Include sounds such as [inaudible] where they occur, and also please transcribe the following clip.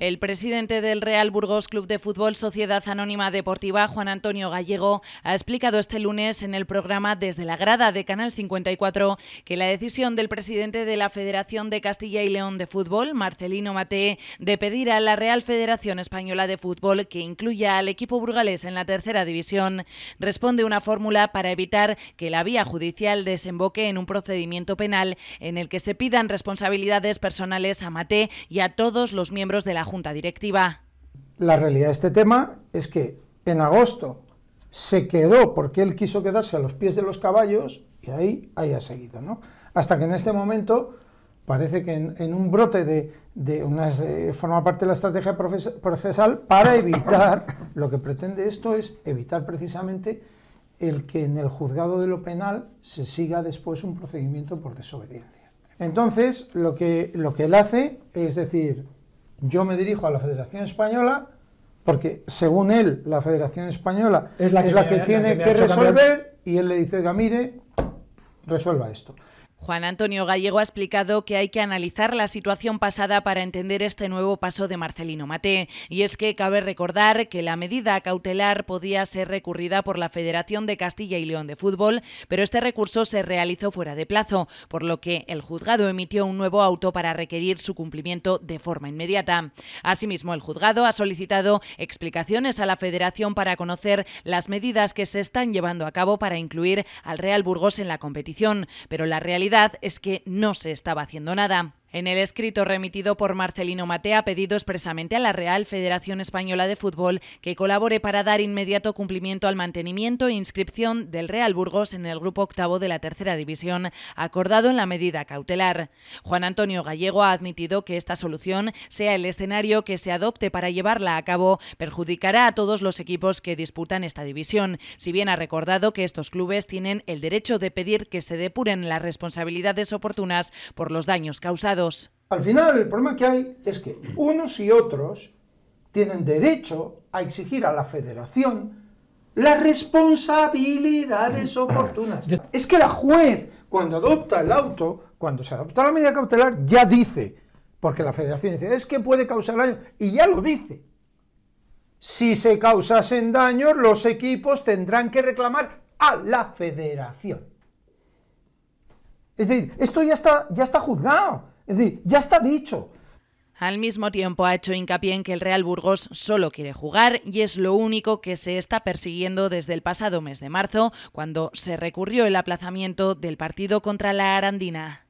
El presidente del Real Burgos Club de Fútbol Sociedad Anónima Deportiva, Juan Antonio Gallego, ha explicado este lunes en el programa Desde la Grada de Canal 54 que la decisión del presidente de la Federación de Castilla y León de Fútbol, Marcelino Mate, de pedir a la Real Federación Española de Fútbol que incluya al equipo burgalés en la tercera división responde una fórmula para evitar que la vía judicial desemboque en un procedimiento penal en el que se pidan responsabilidades personales a Mate y a todos los miembros de la Junta Directiva. La realidad de este tema es que en agosto se quedó porque él quiso quedarse a los pies de los caballos y ahí, haya seguido, ¿no? Hasta que en este momento parece que en, un brote de, una, eh, forma parte de la estrategia procesal para evitar, lo que pretende esto es evitar precisamente el que en el juzgado de lo penal se siga después un procedimiento por desobediencia. Entonces, lo que, lo que él hace es decir, yo me dirijo a la Federación Española porque según él la Federación Española es la que, tiene que, resolver y él le dice, oiga, mire, resuelva esto. Juan Antonio Gallego ha explicado que hay que analizar la situación pasada para entender este nuevo paso de Marcelino Mate Y es que cabe recordar que la medida cautelar podía ser recurrida por la Federación de Castilla y León de Fútbol, pero este recurso se realizó fuera de plazo, por lo que el juzgado emitió un nuevo auto para requerir su cumplimiento de forma inmediata. Asimismo, el juzgado ha solicitado explicaciones a la Federación para conocer las medidas que se están llevando a cabo para incluir al Real Burgos en la competición, pero la realidad es que no se estaba haciendo nada. En el escrito remitido por Marcelino Matea, ha pedido expresamente a la Real Federación Española de Fútbol que colabore para dar inmediato cumplimiento al mantenimiento e inscripción del Real Burgos en el grupo octavo de la tercera división, acordado en la medida cautelar. Juan Antonio Gallego ha admitido que esta solución, sea el escenario que se adopte para llevarla a cabo, perjudicará a todos los equipos que disputan esta división, si bien ha recordado que estos clubes tienen el derecho de pedir que se depuren las responsabilidades oportunas por los daños causados. Al final, el problema que hay es que unos y otros tienen derecho a exigir a la federación las responsabilidades [coughs] oportunas. Es que la juez, cuando adopta el auto, cuando se adopta la medida cautelar, ya dice, porque la federación dice, es que puede causar daño, y ya lo dice. Si se causasen daños, los equipos tendrán que reclamar a la federación. Es decir, esto ya está, ya está juzgado. Es decir, ya está dicho. Al mismo tiempo ha hecho hincapié en que el Real Burgos solo quiere jugar y es lo único que se está persiguiendo desde el pasado mes de marzo, cuando se recurrió el aplazamiento del partido contra la Arandina.